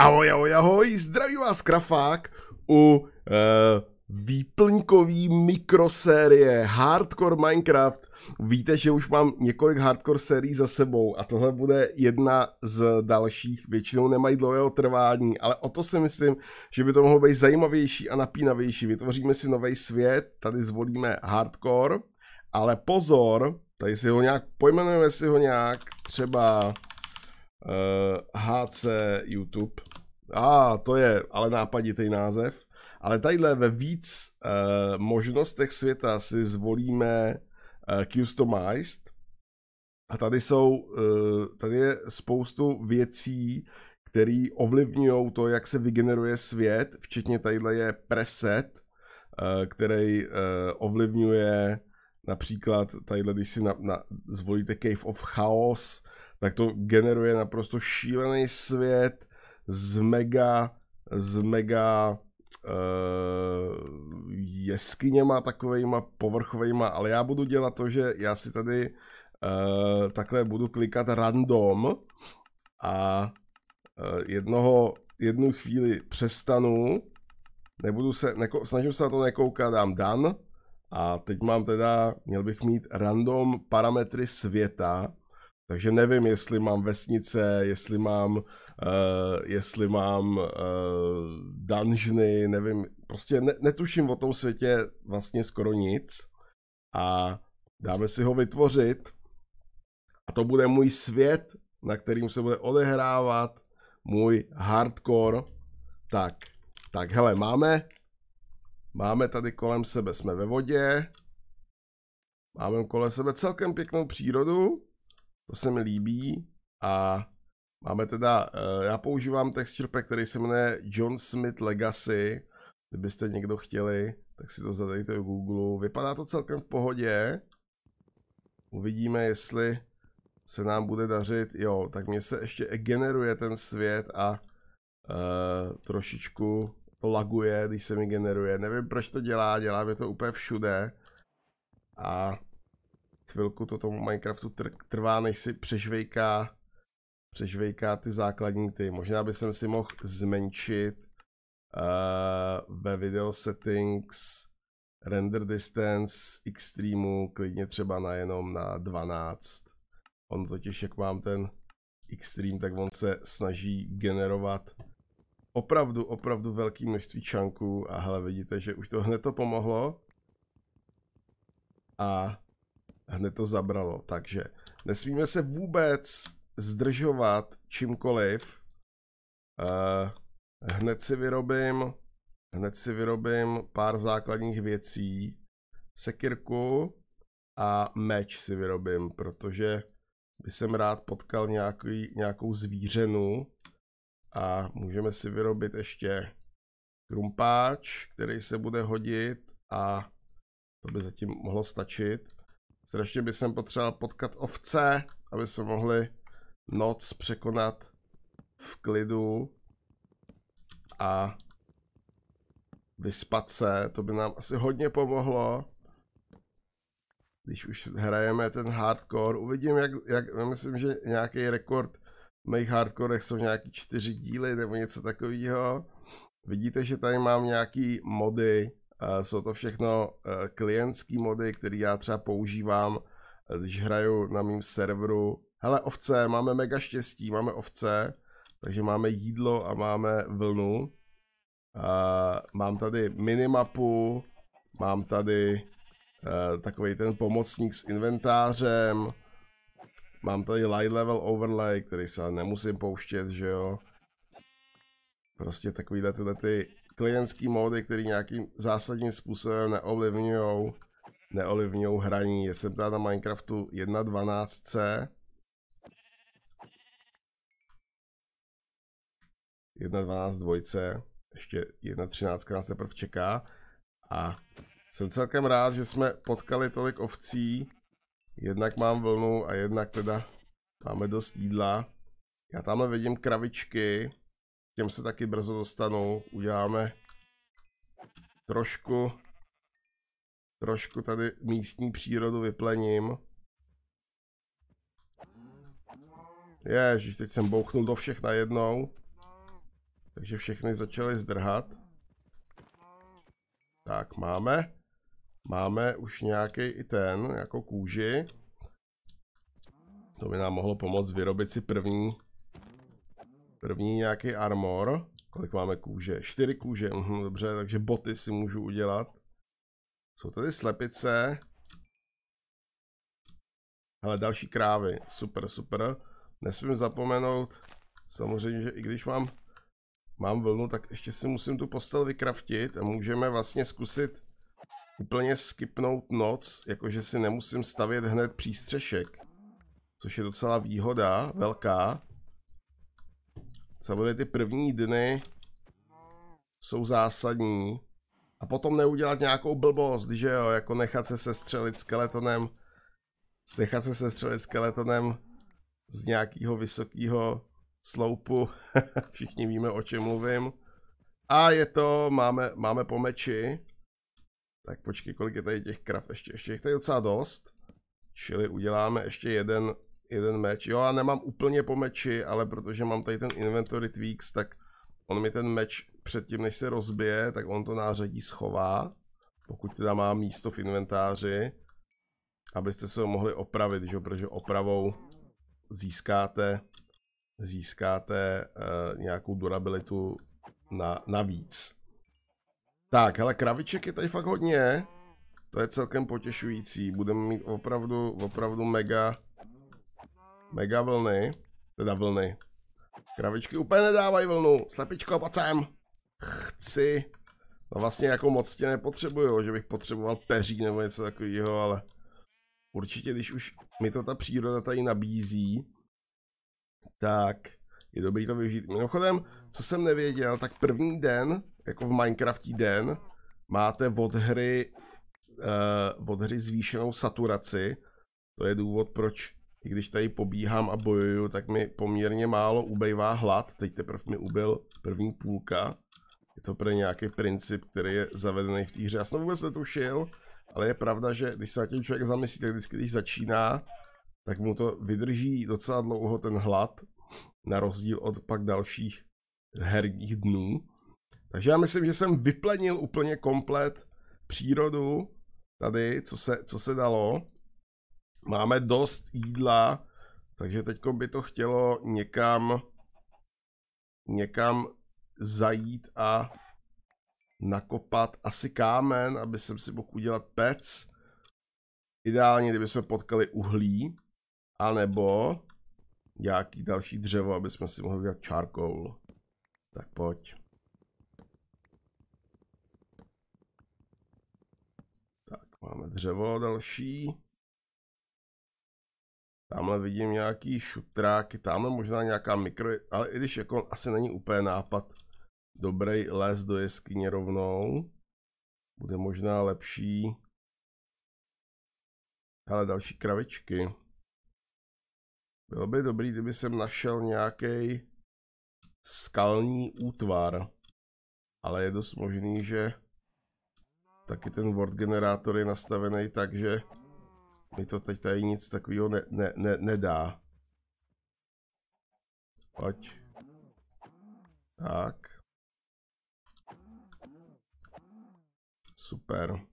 Ahoj, ahoj, ahoj, zdraví vás Krafák u e, výplňkový mikrosérie Hardcore Minecraft. Víte, že už mám několik hardcore sérií za sebou a tohle bude jedna z dalších, většinou nemají dlouhého trvání, ale o to si myslím, že by to mohlo být zajímavější a napínavější. Vytvoříme si nový svět, tady zvolíme hardcore, ale pozor, tady si ho nějak, pojmenujeme si ho nějak třeba Uh, eh, HC YouTube. A ah, to je ale nápaditý název. Ale tadyhle ve víc uh, možnostech světa si zvolíme uh, Customized. A tady jsou, uh, tady je spoustu věcí, které ovlivňují to, jak se vygeneruje svět, včetně tadyhle je preset, uh, který uh, ovlivňuje například tadyhle, když si na, na, zvolíte Cave of Chaos, tak to generuje naprosto šílený svět z mega, z mega uh, jeskyněma takovejma povrchovejma, ale já budu dělat to, že já si tady uh, takhle budu klikat random a uh, jednoho, jednu chvíli přestanu, nebudu se, neko, snažím se na to nekoukat, dám dan a teď mám teda, měl bych mít random parametry světa, takže nevím, jestli mám vesnice, jestli mám, uh, jestli mám uh, dungeony, nevím. Prostě ne, netuším o tom světě vlastně skoro nic. A dáme si ho vytvořit. A to bude můj svět, na kterým se bude odehrávat můj hardcore. Tak, tak hele, máme, máme tady kolem sebe, jsme ve vodě. Máme kolem sebe celkem pěknou přírodu. To se mi líbí a máme teda, eh, já používám texture pack, který se jmenuje John Smith Legacy, kdybyste někdo chtěli, tak si to zadejte do Google. Vypadá to celkem v pohodě. Uvidíme, jestli se nám bude dařit. Jo, tak mně se ještě generuje ten svět a uh, trošičku to laguje, když se mi generuje. Nevím, proč to dělá, dělá mi to úplně všude. A chvilku to tomu Minecraftu tr- trvá, než si přežvejká, přežvejká ty základní ty. Možná by jsem si mohl zmenšit uh, ve video settings render distance extreme klidně třeba na jenom na 12. On totiž, jak mám ten extreme, tak on se snaží generovat opravdu, opravdu velký množství čanků a hele, vidíte, že už to hned to pomohlo. A hned to zabralo. Takže nesmíme se vůbec zdržovat čímkoliv. Uh, hned si vyrobím hned si vyrobím pár základních věcí. Sekirku a meč si vyrobím, protože by jsem rád potkal nějaký, nějakou zvířenu a můžeme si vyrobit ještě krumpáč, který se bude hodit a to by zatím mohlo stačit. Strašně by jsem potřeboval potkat ovce, aby jsme mohli noc překonat v klidu a vyspat se. To by nám asi hodně pomohlo. Když už hrajeme ten hardcore, uvidím, jak, jak myslím, že nějaký rekord v mých hardcorech jsou nějaký čtyři díly nebo něco takového. Vidíte, že tady mám nějaký mody, jsou to všechno eh, klientský mody, které já třeba používám, eh, když hraju na mém serveru. Hele, ovce, máme mega štěstí, máme ovce, takže máme jídlo a máme vlnu. Mám tady minimapu, mám tady eh, takový ten pomocník s inventářem, Mám tady light level overlay, který se nemusím pouštět, že jo. Prostě takovýhle tyhle ty klientský módy, který nějakým zásadním způsobem neovlivňují neovlivňují hraní. Já jsem tady na Minecraftu 1.12c. jedna dvanáct dvojce, ještě jedna třináctka nás teprve čeká. A jsem celkem rád, že jsme potkali tolik ovcí. Jednak mám vlnu a jednak teda máme dost jídla. Já tamhle vidím kravičky těm se taky brzo dostanou. Uděláme trošku, trošku tady místní přírodu vyplením. Ježiš, teď jsem bouchnul do všech najednou. Takže všechny začaly zdrhat. Tak, máme. Máme už nějaký i ten, jako kůži. To by nám mohlo pomoct vyrobit si první První nějaký armor. Kolik máme kůže? Čtyři kůže, mhm, dobře, takže boty si můžu udělat. Jsou tady slepice. Ale další krávy, super, super. Nesmím zapomenout, samozřejmě, že i když mám, mám vlnu, tak ještě si musím tu postel vykraftit a můžeme vlastně zkusit úplně skipnout noc, jakože si nemusím stavět hned přístřešek. Což je docela výhoda, velká. Samozřejmě ty první dny jsou zásadní. A potom neudělat nějakou blbost, že jo, jako nechat se sestřelit skeletonem, nechat se sestřelit skeletonem z nějakého vysokého sloupu. Všichni víme, o čem mluvím. A je to, máme, máme po meči. Tak počkej, kolik je tady těch krav ještě? Ještě je tady docela dost. Čili uděláme ještě jeden jeden meč. Jo, já nemám úplně po meči, ale protože mám tady ten inventory tweaks, tak on mi ten meč předtím, než se rozbije, tak on to nářadí schová, pokud teda má místo v inventáři, abyste se ho mohli opravit, že? protože opravou získáte, získáte uh, nějakou durabilitu na, navíc. Tak, ale kraviček je tady fakt hodně. To je celkem potěšující. Budeme mít opravdu, opravdu mega, Mega vlny. Teda vlny. Kravičky úplně nedávají vlnu. Slepičko, pojď sem. Chci. No vlastně jako moc tě nepotřebuju, že bych potřeboval peří nebo něco takového, ale určitě když už mi to ta příroda tady nabízí, tak je dobrý to využít. Mimochodem, co jsem nevěděl, tak první den, jako v Minecraftí den, máte od hry, uh, od hry zvýšenou saturaci. To je důvod, proč i když tady pobíhám a bojuju, tak mi poměrně málo ubejvá hlad. Teď teprve mi ubil první půlka. Je to pro nějaký princip, který je zavedený v té hře. Já jsem vůbec netušil, ale je pravda, že když se na tím člověk zamyslí, tak vždycky, když začíná, tak mu to vydrží docela dlouho ten hlad, na rozdíl od pak dalších herních dnů. Takže já myslím, že jsem vyplenil úplně komplet přírodu tady, co se, co se dalo. Máme dost jídla, takže teď by to chtělo někam, někam zajít a nakopat asi kámen, aby jsem si mohl udělat pec. Ideálně, kdyby jsme potkali uhlí, anebo nějaký další dřevo, aby jsme si mohli udělat charcoal. Tak pojď. Tak, máme dřevo další. Tamhle vidím nějaký šutráky, tamhle možná nějaká mikro, ale i když jako asi není úplně nápad dobrý les do jeskyně rovnou, bude možná lepší. Ale další kravičky. Bylo by dobrý, kdyby jsem našel nějaký skalní útvar, ale je dost možný, že taky ten word generátor je nastavený tak, že mi to teď tady nic takového ne, ne, ne, nedá. Pojď. Tak. Super.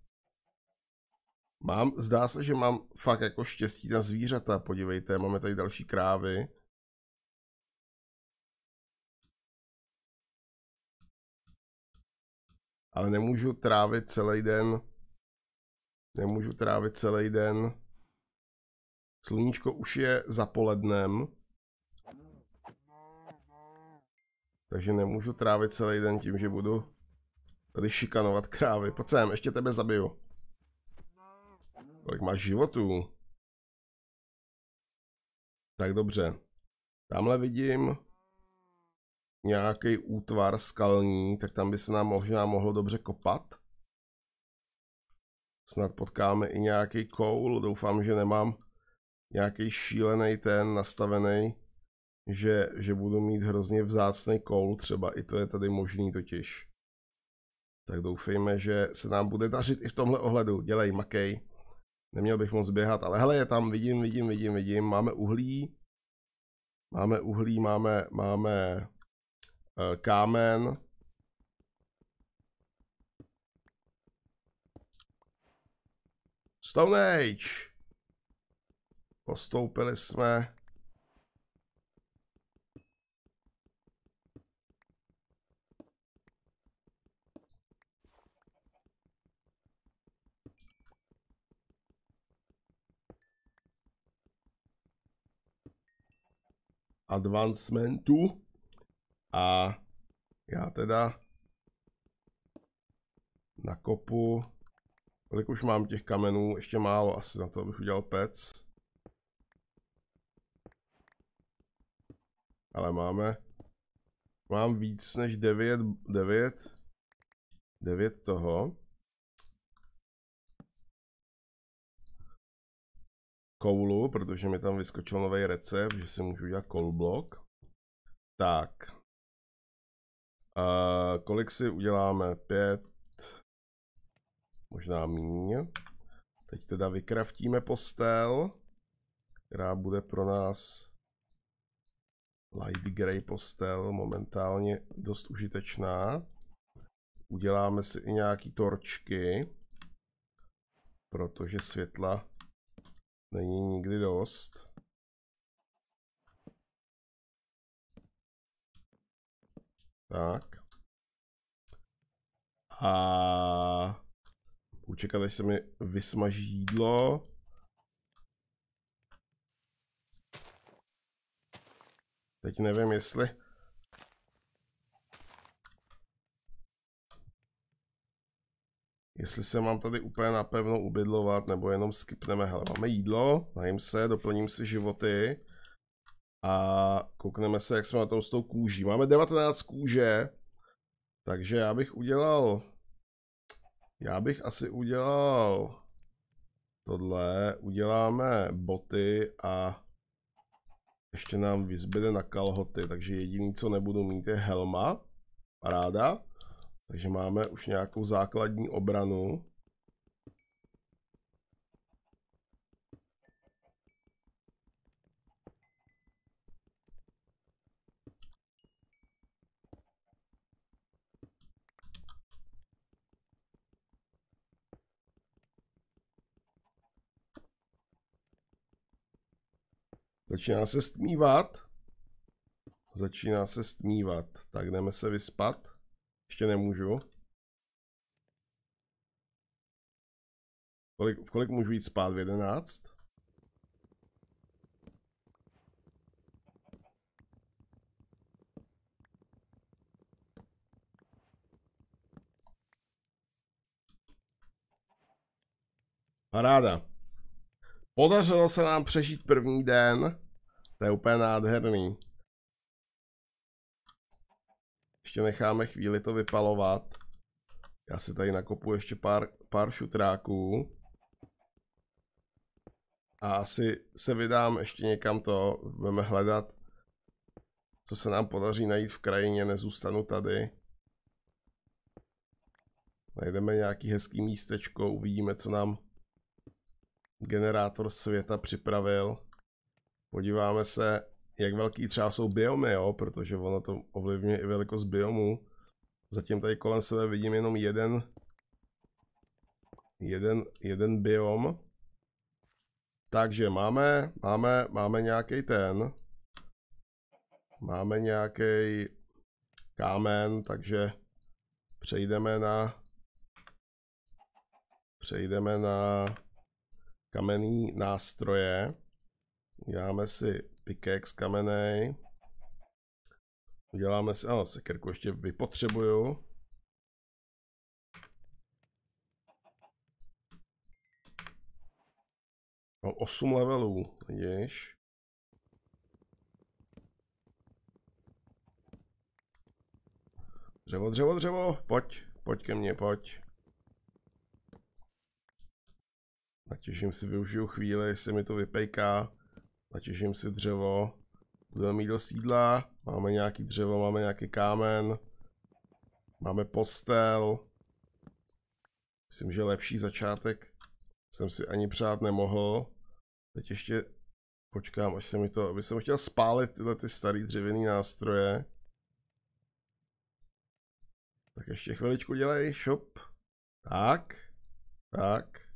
Mám, zdá se, že mám fakt jako štěstí na zvířata, podívejte, máme tady další krávy. Ale nemůžu trávit celý den, nemůžu trávit celý den Sluníčko už je za polednem. Takže nemůžu trávit celý den tím, že budu tady šikanovat krávy. Pojď sem, ještě tebe zabiju. Kolik máš životů? Tak dobře. Tamhle vidím nějaký útvar skalní, tak tam by se nám možná mohlo dobře kopat. Snad potkáme i nějaký koul, doufám, že nemám nějaký šílený ten nastavený, že, že budu mít hrozně vzácný kol, třeba, i to je tady možný totiž. Tak doufejme, že se nám bude dařit i v tomhle ohledu. Dělej, makej. Neměl bych moc běhat, ale hele, je tam, vidím, vidím, vidím, vidím. Máme uhlí, máme uhlí, máme, máme e, kámen. Stone Age. Postoupili jsme. advancementu a já teda nakopu, kolik už mám těch kamenů, ještě málo asi na to, abych udělal pec. Ale máme... Mám víc než 9... 9... 9 toho. koulu, protože mi tam vyskočil nový recept, že si můžu dělat kolblok. Tak. A kolik si uděláme? 5. Možná míň. Teď teda vykraftíme postel, která bude pro nás Light Grey postel, momentálně dost užitečná. Uděláme si i nějaký torčky, protože světla není nikdy dost. Tak. A Učekat, až se mi vysmaží jídlo. Teď nevím, jestli... Jestli se mám tady úplně napevno ubydlovat, nebo jenom skipneme. Hele, máme jídlo, najím se, doplním si životy. A koukneme se, jak jsme na tom s tou kůží. Máme 19 kůže, takže já bych udělal... Já bych asi udělal tohle, uděláme boty a ještě nám vyzbede na kalhoty, takže jediný, co nebudu mít, je helma. Paráda. Takže máme už nějakou základní obranu. Začíná se stmívat. Začíná se stmívat. Tak jdeme se vyspat. Ještě nemůžu. Kolik, v kolik můžu jít spát? V jedenáct? Paráda. Podařilo se nám přežít první den. To je úplně nádherný. Ještě necháme chvíli to vypalovat. Já si tady nakopu ještě pár, pár šutráků. A asi se vydám ještě někam to, budeme hledat, co se nám podaří najít v krajině, nezůstanu tady. Najdeme nějaký hezký místečko, uvidíme, co nám generátor světa připravil. Podíváme se, jak velký třeba jsou biomy, jo? protože ono to ovlivňuje i velikost biomů. Zatím tady kolem sebe vidím jenom jeden, jeden, jeden biom. Takže máme, máme, máme nějaký ten. Máme nějaký kámen, takže přejdeme na přejdeme na kamenný nástroje. Uděláme si pickaxe kamenej. Uděláme si, ano, sekerku ještě vypotřebuju. Mám no, 8 levelů, vidíš? Dřevo, dřevo, dřevo, pojď, pojď ke mně, pojď. Natěším si, využiju chvíli, jestli mi to vypejká. Natěším si dřevo. Budeme mít do sídla. Máme nějaký dřevo, máme nějaký kámen. Máme postel. Myslím, že lepší začátek jsem si ani přát nemohl. Teď ještě počkám, až se mi to... Aby jsem chtěl spálit tyhle ty starý dřevěný nástroje. Tak ještě chviličku dělej, shop. Tak. Tak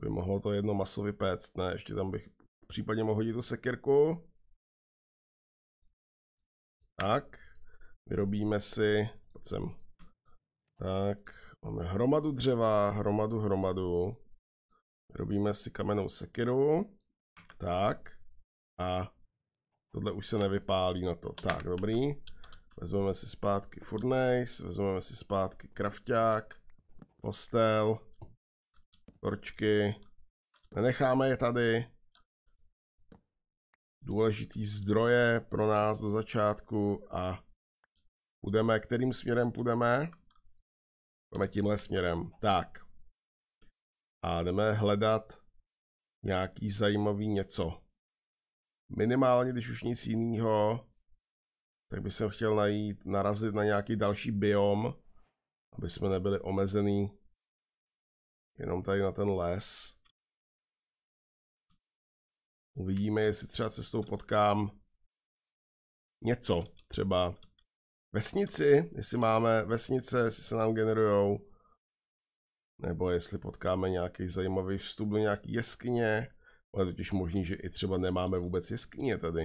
by mohlo to jedno maso vypéct, ne, ještě tam bych případně mohl hodit tu sekirku. Tak, vyrobíme si, sem. Tak, máme hromadu dřeva, hromadu, hromadu. Vyrobíme si kamennou sekiru. Tak, a tohle už se nevypálí na to. Tak, dobrý. Vezmeme si zpátky furnace, vezmeme si zpátky krafták, postel. Torčky. Nenecháme je tady. Důležitý zdroje pro nás do začátku a půjdeme, kterým směrem půjdeme? Půjdeme tímhle směrem. Tak. A jdeme hledat nějaký zajímavý něco. Minimálně, když už nic jiného, tak bych jsem chtěl najít, narazit na nějaký další biom, aby jsme nebyli omezený Jenom tady na ten les. Uvidíme, jestli třeba cestou potkám něco. Třeba vesnici, jestli máme vesnice, jestli se nám generujou. Nebo jestli potkáme nějaký zajímavý vstup do nějaké jeskyně. Ale totiž možný, že i třeba nemáme vůbec jeskyně tady.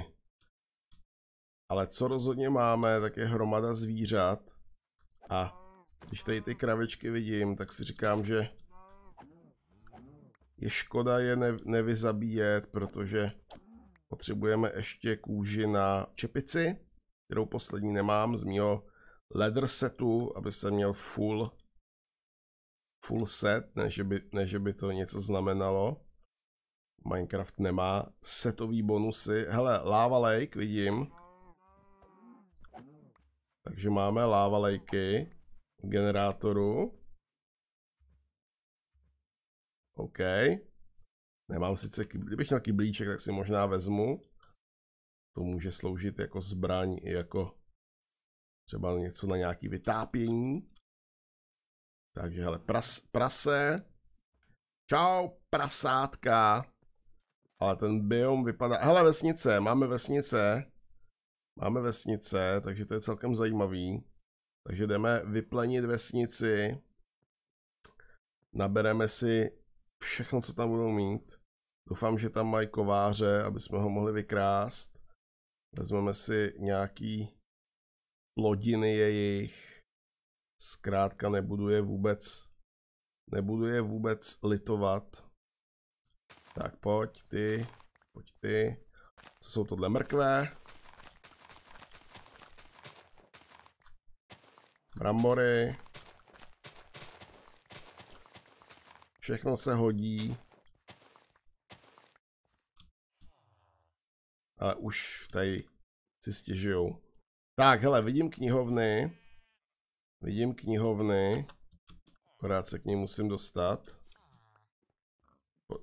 Ale co rozhodně máme, tak je hromada zvířat. A když tady ty kravičky vidím, tak si říkám, že je škoda je ne, nevyzabíjet, protože potřebujeme ještě kůži na čepici, kterou poslední nemám z mého leather setu, aby jsem měl full full set, než by, by to něco znamenalo. Minecraft nemá setový bonusy. Hele, Lava Lake vidím. Takže máme Lava Lakey v generátoru. OK. Nemám sice, kdybych měl kyblíček, tak si možná vezmu. To může sloužit jako zbraň i jako třeba něco na nějaký vytápění. Takže hele, pras, prase. Čau, prasátka. Ale ten biom vypadá... Hele, vesnice, máme vesnice. Máme vesnice, takže to je celkem zajímavý. Takže jdeme vyplenit vesnici. Nabereme si všechno, co tam budou mít. Doufám, že tam mají kováře, aby jsme ho mohli vykrást. Vezmeme si nějaký plodiny jejich. Zkrátka nebudu je vůbec, nebudu je vůbec litovat. Tak pojď ty, pojď ty. Co jsou tohle mrkvé? Brambory. Všechno se hodí. Ale už tady si stěžujou. Tak, hele, vidím knihovny. Vidím knihovny. Akorát se k ní musím dostat.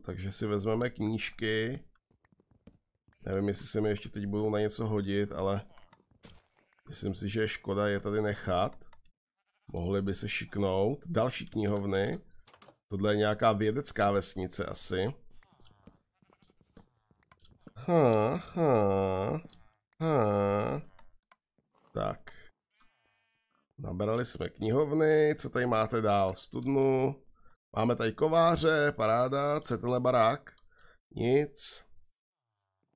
Takže si vezmeme knížky. Nevím, jestli se mi ještě teď budou na něco hodit, ale myslím si, že je škoda je tady nechat. Mohli by se šiknout. Další knihovny. Tohle je nějaká vědecká vesnice asi. Ha, ha, ha. Tak. Nabrali jsme knihovny, co tady máte dál? Studnu. Máme tady kováře, paráda, co je tenhle barák? Nic.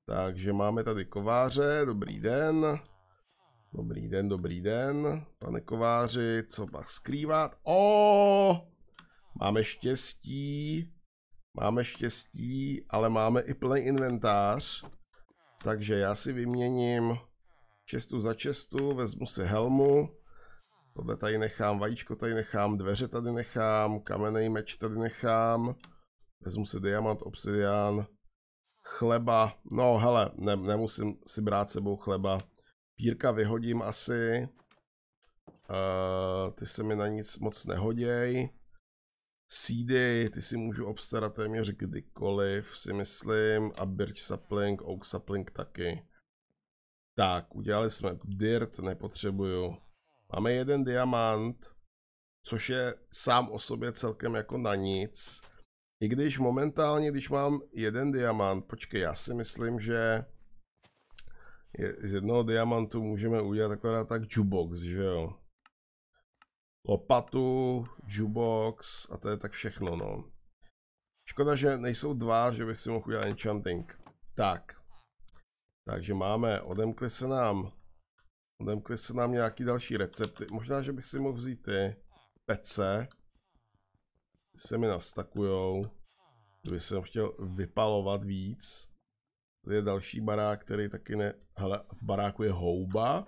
Takže máme tady kováře, dobrý den. Dobrý den, dobrý den. Pane kováři, co pak skrývat? Oh! Máme štěstí, máme štěstí, ale máme i plný inventář. Takže já si vyměním čestu za čestu, vezmu si helmu. Tohle tady nechám, vajíčko tady nechám, dveře tady nechám, kamenej meč tady nechám. Vezmu si diamant, obsidian, chleba. No hele, ne, nemusím si brát sebou chleba. Pírka vyhodím asi. Uh, ty se mi na nic moc nehoděj. CD, ty si můžu obstarat téměř kdykoliv, si myslím, a Birch Sapling, Oak Sapling taky. Tak, udělali jsme dirt, nepotřebuju. Máme jeden diamant, což je sám o sobě celkem jako na nic. I když momentálně, když mám jeden diamant, počkej, já si myslím, že z jednoho diamantu můžeme udělat akorát tak jukebox, že jo? lopatu, jukebox a to je tak všechno, no. Škoda, že nejsou dva, že bych si mohl udělat enchanting. Tak. Takže máme, odemkli se nám, odemkli se nám nějaký další recepty. Možná, že bych si mohl vzít ty pece. Ty se mi nastakujou. Kdyby jsem chtěl vypalovat víc. To je další barák, který taky ne... Hele, v baráku je houba.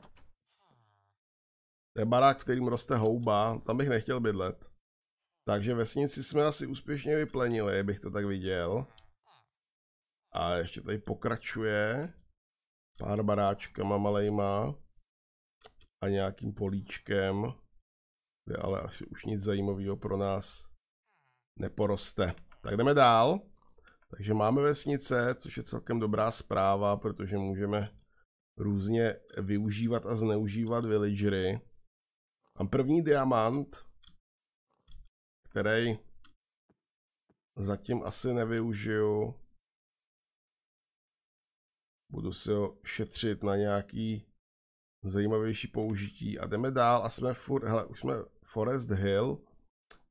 To je barák, v kterým roste houba, tam bych nechtěl bydlet. Takže vesnici jsme asi úspěšně vyplenili, bych to tak viděl. A ještě tady pokračuje. Pár baráčkama malejma. A nějakým políčkem. Kde ale asi už nic zajímavého pro nás neporoste. Tak jdeme dál. Takže máme vesnice, což je celkem dobrá zpráva, protože můžeme různě využívat a zneužívat villagery. Mám první diamant, který zatím asi nevyužiju. Budu si ho šetřit na nějaký zajímavější použití. A jdeme dál a jsme furt, hele, už jsme Forest Hill,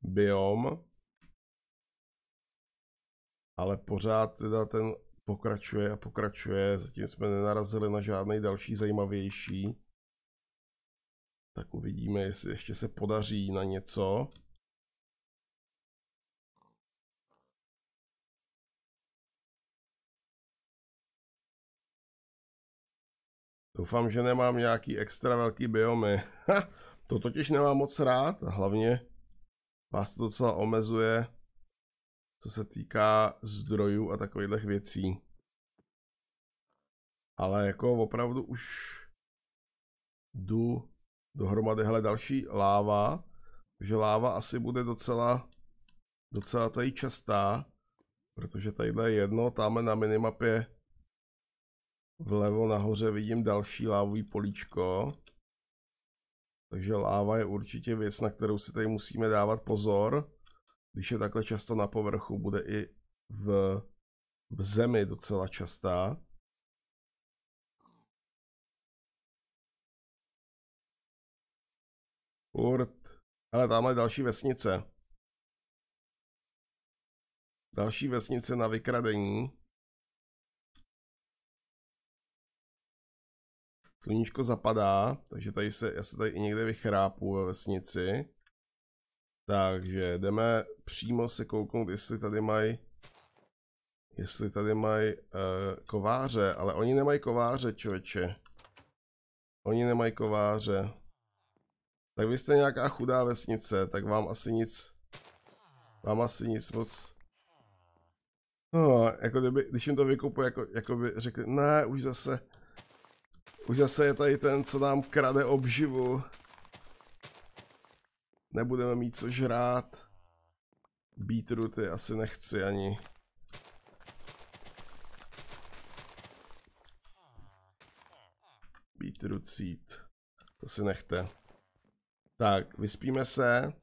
biom, ale pořád teda ten pokračuje a pokračuje, zatím jsme nenarazili na žádný další zajímavější. Tak uvidíme, jestli ještě se podaří na něco. Doufám, že nemám nějaký extra velký biomy. to totiž nemám moc rád a hlavně vás to docela omezuje, co se týká zdrojů a takových věcí. Ale jako opravdu už jdu dohromady. Hele, další láva, že láva asi bude docela, docela tady častá, protože tadyhle je jedno, tamhle na minimapě vlevo nahoře vidím další lávový políčko. Takže láva je určitě věc, na kterou si tady musíme dávat pozor. Když je takhle často na povrchu, bude i v, v zemi docela častá. Furt. Ale tamhle další vesnice. Další vesnice na vykradení. Sluníčko zapadá, takže tady se, já se tady i někde vychrápu ve vesnici. Takže jdeme přímo se kouknout, jestli tady mají jestli tady mají uh, kováře, ale oni nemají kováře, člověče. Oni nemají kováře. Tak vy jste nějaká chudá vesnice, tak vám asi nic... Vám asi nic moc... No, jako kdyby, když jim to vykupuje, jako, jako by řekli, ne, už zase... Už zase je tady ten, co nám krade obživu. Nebudeme mít co žrát. Beetrooty asi nechci ani. Beetroot seed. To si nechte. Tak, vyspíme se.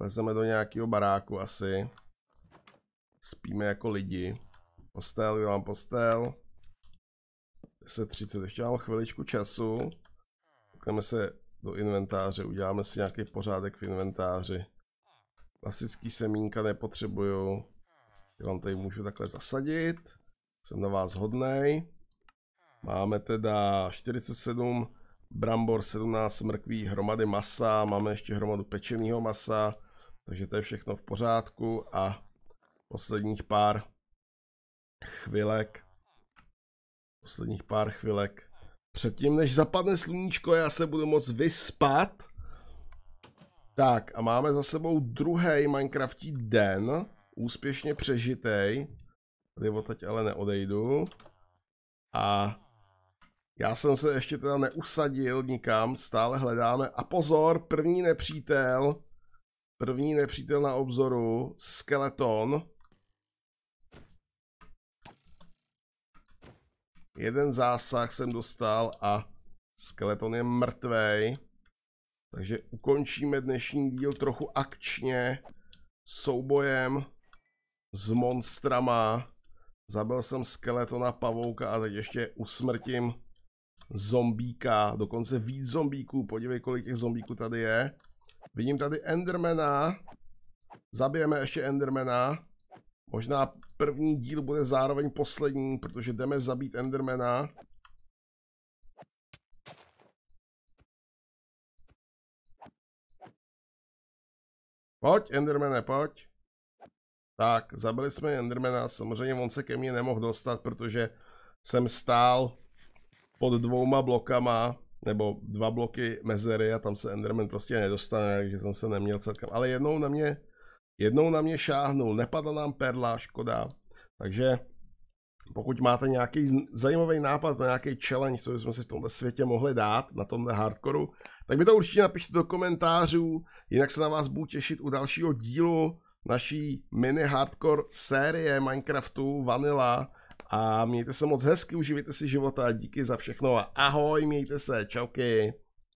Lezeme do nějakého baráku asi. Spíme jako lidi. Postel, dělám postel. 10.30, ještě mám chviličku času. Pokneme se do inventáře, uděláme si nějaký pořádek v inventáři. Klasický semínka nepotřebuju. Já vám tady můžu takhle zasadit. Jsem na vás hodnej. Máme teda 47 brambor 17 mrkví, hromady masa, máme ještě hromadu pečeného masa, takže to je všechno v pořádku a posledních pár chvilek, posledních pár chvilek, předtím než zapadne sluníčko, já se budu moc vyspat. Tak a máme za sebou druhý Minecraftí den, úspěšně přežitej. Tady odteď ale neodejdu. A já jsem se ještě teda neusadil nikam, stále hledáme. A pozor, první nepřítel, první nepřítel na obzoru, skeleton. Jeden zásah jsem dostal a skeleton je mrtvej. Takže ukončíme dnešní díl trochu akčně, soubojem s monstrama. Zabil jsem skeletona pavouka a teď ještě usmrtím zombíka, dokonce víc zombíků, podívej kolik těch zombíků tady je. Vidím tady Endermana, zabijeme ještě Endermana, možná první díl bude zároveň poslední, protože jdeme zabít Endermana. Pojď, Endermane, pojď. Tak, zabili jsme Endermana, samozřejmě on se ke mně nemohl dostat, protože jsem stál pod dvouma blokama, nebo dva bloky mezery a tam se Enderman prostě nedostane, takže jsem se neměl celkem. Ale jednou na mě, jednou na mě šáhnul, nepadla nám perla, škoda. Takže pokud máte nějaký zajímavý nápad na nějaký challenge, co bychom si v tomhle světě mohli dát, na tomhle hardcoreu, tak mi to určitě napište do komentářů, jinak se na vás budu těšit u dalšího dílu naší mini hardcore série Minecraftu Vanilla, a mějte se moc hezky, uživěte si života, díky za všechno a ahoj, mějte se, čauky.